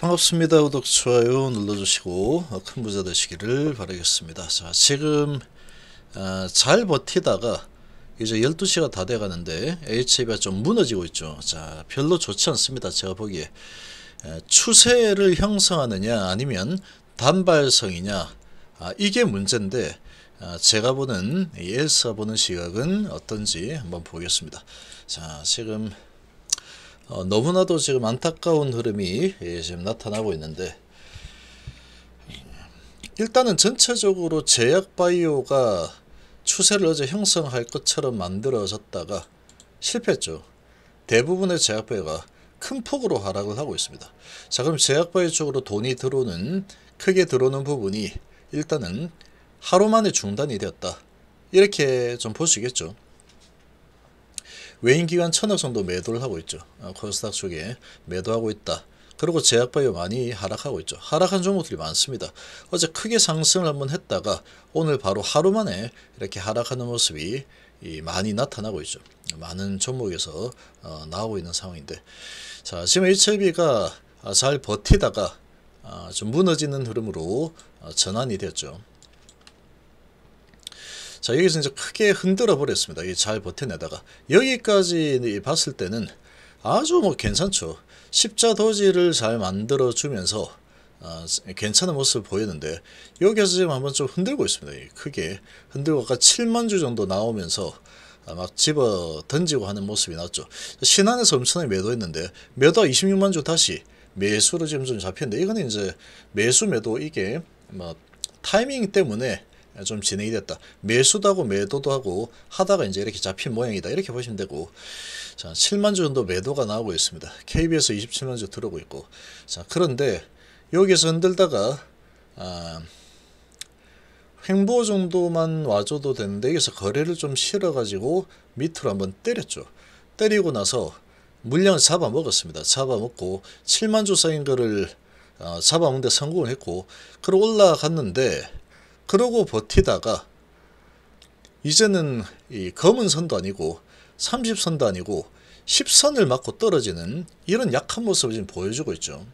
반갑습니다. 구독, 좋아요 눌러주시고 어, 큰 부자 되시기를 바라겠습니다. 자, 지금 아, 잘 버티다가 이제 12시가 다 돼가는데 h i 가좀 무너지고 있죠. 자, 별로 좋지 않습니다. 제가 보기에 에, 추세를 형성하느냐 아니면 단발성이냐 아, 이게 문제인데 아, 제가 보는 엘스가 보는 시각은 어떤지 한번 보겠습니다. 자, 지금 어, 너무나도 지금 안타까운 흐름이 예, 지금 나타나고 있는데 일단은 전체적으로 제약 바이오가 추세를 어제 형성할 것처럼 만들어졌다가 실패했죠. 대부분의 제약 바이오가 큰 폭으로 하락을 하고 있습니다. 자 그럼 제약 바이오 쪽으로 돈이 들어오는 크게 들어오는 부분이 일단은 하루 만에 중단이 되었다. 이렇게 좀 볼 수 있겠죠. 외인기관 천억 정도 매도를 하고 있죠. 어, 코스닥 쪽에 매도하고 있다. 그리고 제약바이오 많이 하락하고 있죠. 하락한 종목들이 많습니다. 어제 크게 상승을 한번 했다가 오늘 바로 하루 만에 이렇게 하락하는 모습이 많이 나타나고 있죠. 많은 종목에서 어, 나오고 있는 상황인데 자 지금 HLB가 아, 잘 버티다가 아, 좀 무너지는 흐름으로 어, 전환이 되었죠. 자 여기서 이제 크게 흔들어 버렸습니다. 이게 잘 버텨내다가 여기까지 봤을 때는 아주 뭐 괜찮죠. 십자도지를 잘 만들어 주면서 아, 괜찮은 모습 을보였는데 여기서 에 지금 한번 좀 흔들고 있습니다. 크게 흔들고 아까 7만 주 정도 나오면서 아, 막 집어 던지고 하는 모습이 났죠. 신안에서 엄청나게 매도했는데 매도 26만 주 다시 매수로 지금 좀 잡혔는데 이거는 이제 매수 매도 이게 뭐 타이밍 때문에 아, 좀 진행이 됐다. 매수도 하고 매도도 하고 하다가 이제 이렇게 잡힌 모양이다. 이렇게 보시면 되고 자 7만 주 정도 매도가 나오고 있습니다. k b s 27만 주 들어오고 있고 자 그런데 여기서 흔들다가 아, 횡보 정도만 와줘도 되는데 여기서 거래를 좀 실어가지고 밑으로 한번 때렸죠. 때리고 나서 물량을 잡아먹었습니다. 잡아먹고 7만 주 쌓인 거를 어, 잡아먹는데 성공을 했고 그러 올라갔는데 그러고 버티다가 이제는 이 검은 선도 아니고 30선도 아니고 10선을 맞고 떨어지는 이런 약한 모습을 지금 보여주고 있죠.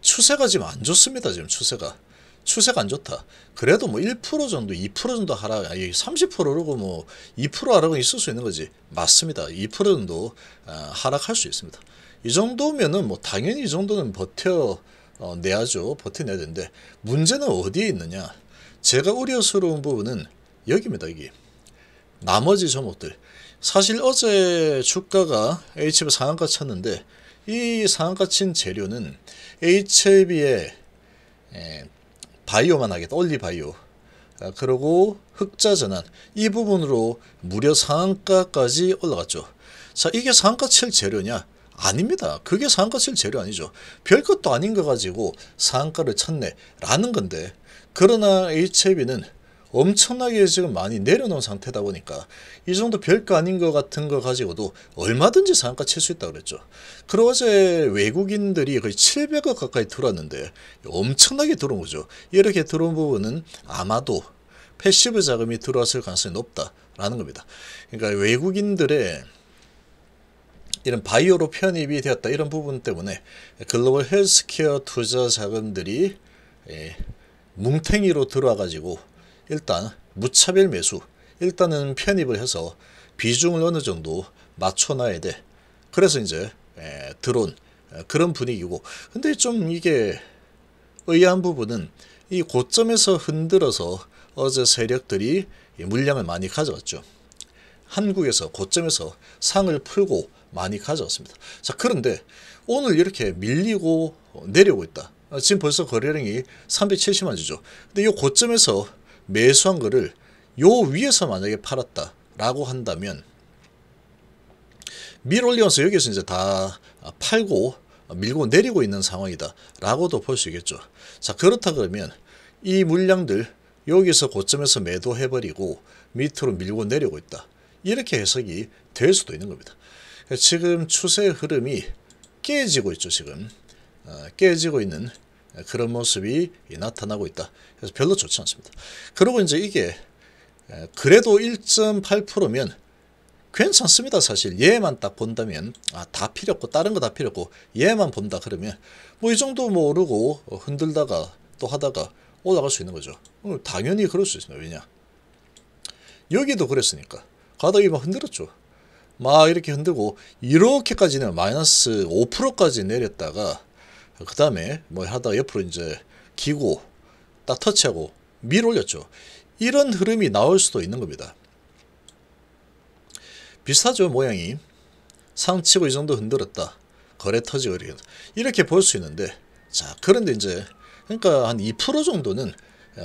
추세가 지금 안 좋습니다. 지금 추세가. 추세가 안 좋다. 그래도 뭐 1% 정도, 2% 정도 하락, 30%라고 뭐2% 하락은 있을 수 있는 거지. 맞습니다. 2% 정도 아, 하락할 수 있습니다. 이 정도면은 뭐 당연히 이 정도는 버텨 어, 내야죠. 버텨내야 되는데 문제는 어디에 있느냐. 제가 우려스러운 부분은 여기입니다. 여기. 나머지 종목들. 사실 어제 주가가 HB 상한가 쳤는데 이 상한가 친 재료는 HB의 바이오만 하겠다. 올리바이오. 아, 그리고 흑자 전환 이 부분으로 무려 상한가까지 올라갔죠. 자 이게 상한가 칠 재료냐? 아닙니다. 그게 상가칠 재료 아니죠. 별것도 아닌 거 가지고 상가를 찾네라는 건데 그러나 HIV는 엄청나게 지금 많이 내려놓은 상태다 보니까 이 정도 별거 아닌 것 같은 거 가지고도 얼마든지 상가칠 수 있다고 그랬죠. 그러고 어제 외국인들이 거의 700억 가까이 들어왔는데 엄청나게 들어온 거죠. 이렇게 들어온 부분은 아마도 패시브 자금이 들어왔을 가능성이 높다라는 겁니다. 그러니까 외국인들의 이런 바이오로 편입이 되었다 이런 부분 때문에 글로벌 헬스케어 투자 자금들이 예, 뭉탱이로 들어와 가지고 일단 무차별 매수 일단은 편입을 해서 비중을 어느 정도 맞춰놔야 돼 그래서 이제 예, 들어온 어, 그런 분위기고 근데 좀 이게 의아한 부분은 이 고점에서 흔들어서 어제 세력들이 물량을 많이 가져왔죠. 한국에서 고점에서 상을 풀고 많이 가져왔습니다. 자 그런데 오늘 이렇게 밀리고 내려오고 있다. 아, 지금 벌써 거래량이 370만 주죠. 근데 이 고점에서 매수한 거를 요 위에서 만약에 팔았다라고 한다면 밀올리면서 여기서 이제 다 팔고 밀고 내리고 있는 상황이다 라고도 볼 수 있겠죠 자 그렇다 그러면 이 물량들 여기서 고점에서 매도해버리고 밑으로 밀고 내리고 있다 이렇게 해석이 될 수도 있는 겁니다 지금 추세 흐름이 깨지고 있죠. 지금 아, 깨지고 있는 그런 모습이 나타나고 있다. 그래서 별로 좋지 않습니다. 그리고 이제 이게 아, 그래도 1.8%면 괜찮습니다. 사실 얘만 딱 본다면 아, 다 필요 없고 다른 거 다 필요 없고 얘만 본다 그러면 뭐 이 정도 모르고 흔들다가 또 하다가 올라갈 수 있는 거죠. 어, 당연히 그럴 수 있습니다. 왜냐 여기도 그랬으니까 가다 이만 흔들었죠. 막 이렇게 흔들고 이렇게까지는 마이너스 5%까지 내렸다가 그 다음에 뭐 하다 가 옆으로 이제 기고 딱 터치하고 밀어 올렸죠. 이런 흐름이 나올 수도 있는 겁니다. 비슷하죠 모양이 상치고 이 정도 흔들었다 거래 터지고 이렇게 이렇게 볼 수 있는데 자 그런데 이제 그러니까 한 2% 정도는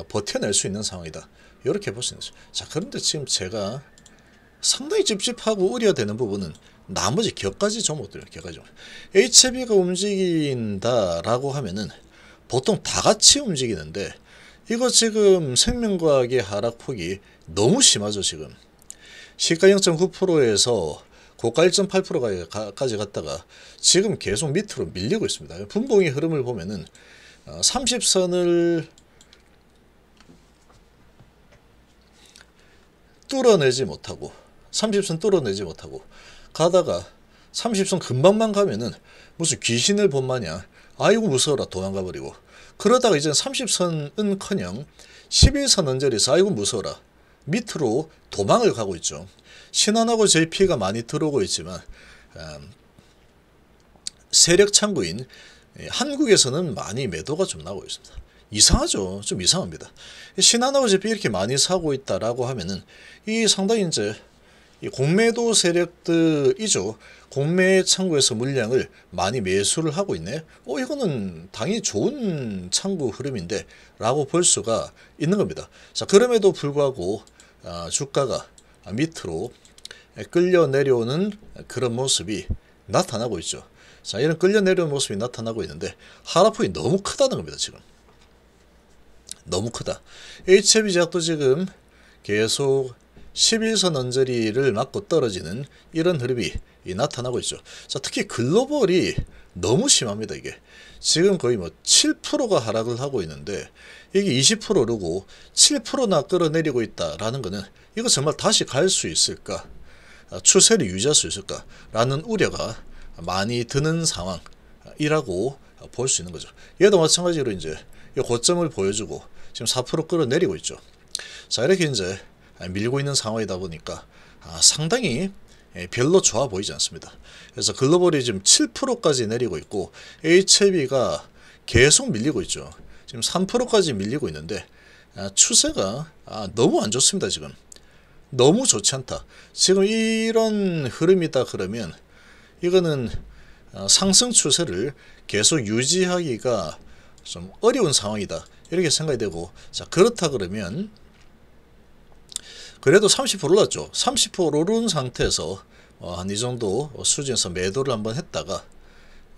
버텨낼 수 있는 상황이다 이렇게 볼 수 있는 거죠. 자 그런데 지금 제가 상당히 찝찝하고 우려되는 부분은 나머지 격까지 접어들요 격까지. HB가 e 움직인다라고 하면은 보통 다 같이 움직이는데 이거 지금 생명과학의 하락폭이 너무 심하죠 지금 시가 0.9%에서 고가 1.8%까지 갔다가 지금 계속 밑으로 밀리고 있습니다 분봉의 흐름을 보면은 30선을 어, 뚫어내지 못하고 30선 뚫어내지 못하고 가다가 30선 금방만 가면은 무슨 귀신을 본 마냥 아이고 무서워라 도망가 버리고 그러다가 이제 30선은커녕 11선 언저리에서 아이고 무서워라 밑으로 도망을 가고 있죠. 신안하고 JP가 많이 들어오고 있지만 음, 세력 창구인 예, 한국에서는 많이 매도가 좀 나고 있습니다. 이상하죠. 좀 이상합니다. 신안하고 JP 이렇게 많이 사고 있다라고 하면은 이 상당히 이제 공매도 세력들이죠. 공매 창구에서 물량을 많이 매수를 하고 있네. 어, 이거는 당연히 좋은 창구 흐름인데 라고 볼 수가 있는 겁니다. 자, 그럼에도 불구하고 아, 주가가 밑으로 끌려 내려오는 그런 모습이 나타나고 있죠. 자, 이런 끌려 내려오 모습이 나타나고 있는데 하락폭이 너무 크다는 겁니다. 지금. 너무 크다. HB e 제약도 지금 계속 11선 언저리를 맞고 떨어지는 이런 흐름이 나타나고 있죠. 자, 특히 글로벌이 너무 심합니다, 이게. 지금 거의 뭐 7%가 하락을 하고 있는데 이게 20%로르고 7%나 끌어내리고 있다라는 거는 이거 정말 다시 갈 수 있을까? 아, 추세를 유지할 수 있을까? 라는 우려가 많이 드는 상황이라고 볼 수 있는 거죠. 얘도 마찬가지로 이제 고점을 보여주고 지금 4% 끌어내리고 있죠. 자, 이렇게 이제 아, 밀고 있는 상황이다 보니까 아, 상당히 예, 별로 좋아 보이지 않습니다. 그래서 글로벌이 지금 7%까지 내리고 있고 HIV가 계속 밀리고 있죠. 지금 3%까지 밀리고 있는데 아, 추세가 너무 안 좋습니다. 지금 너무 좋지 않다. 지금 이런 흐름이다 그러면 이거는 상승 추세를 계속 유지하기가 좀 어려운 상황이다. 이렇게 생각이 되고 자 그렇다 그러면 그래도 30% 올랐죠. 30% 오른 상태에서 어, 한이 정도 수준에서 매도를 한번 했다가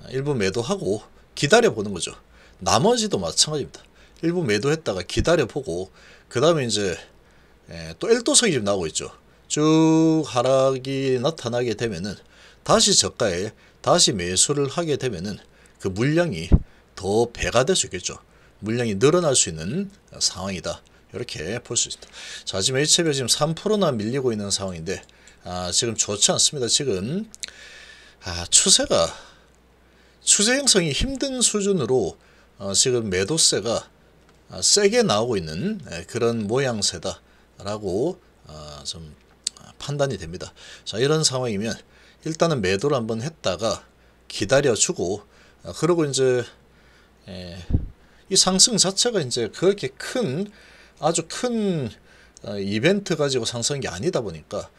일부 매도하고 기다려보는 거죠. 나머지도 마찬가지입니다. 일부 매도했다가 기다려보고 그 다음에 이제 예, 또 엘도석이 지금 나오고 있죠. 쭉 하락이 나타나게 되면은 다시 저가에 다시 매수를 하게 되면은 그 물량이 더 배가 될 수 있겠죠. 물량이 늘어날 수 있는 상황이다. 이렇게 볼 수 있습니다. 자 지금 H채비가 지금 3%나 밀리고 있는 상황인데 아, 지금 좋지 않습니다. 지금 아, 추세가 추세 형성이 힘든 수준으로 어, 지금 매도세가 아, 세게 나오고 있는 예, 그런 모양새다라고 아, 좀 판단이 됩니다. 자 이런 상황이면 일단은 매도를 한번 했다가 기다려주고 아, 그리고 이제 예, 이 상승 자체가 이제 그렇게 큰 아주 큰 어, 이벤트 가지고 상승한 게 아니다 보니까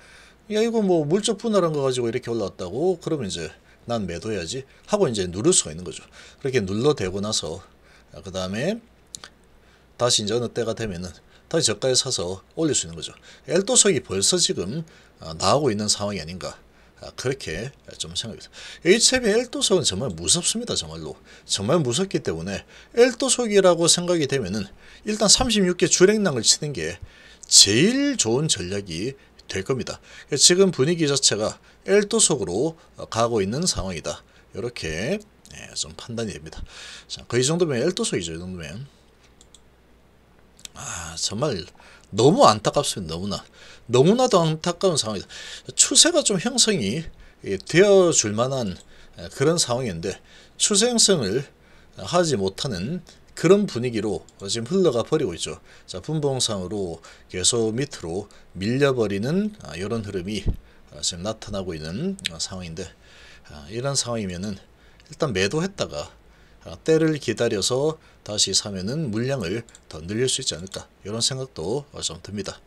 야 이거 뭐 물적 분할한 거 가지고 이렇게 올라왔다고 그러면 이제 난 매도해야지 하고 이제 누를 수가 있는 거죠. 그렇게 눌러대고 나서 아, 그 다음에 다시 이제 어느 때가 되면은 다시 저가에 사서 올릴 수 있는 거죠. 엘도석이 벌써 지금 아, 나오고 있는 상황이 아닌가 아, 그렇게 좀 생각해서 HB 엘도석은 정말 무섭습니다 정말로 정말 무섭기 때문에 엘도석이라고 생각이 되면은 일단 36개 주랭낭을 치는 게 제일 좋은 전략이 될 겁니다 지금 분위기 자체가 엘도석으로 어, 가고 있는 상황이다 이렇게 예, 좀 판단이 됩니다 자, 거의 정도면 엘도석이죠 이 정도면 아 정말 너무 안타깝습니다. 너무나. 너무나도 안타까운 상황이다. 추세가 좀 형성이 예, 되어 줄 만한 예, 그런 상황인데 추세 형성을 하지 못하는 그런 분위기로 지금 흘러가 버리고 있죠. 자, 분봉상으로 계속 밑으로 밀려버리는 이런 아, 흐름이 아, 지금 나타나고 있는 어, 상황인데 아, 이런 상황이면은 일단 매도했다가 아, 때를 기다려서 다시 사면은 물량을 더 늘릴 수 있지 않을까 이런 생각도 어, 좀 듭니다.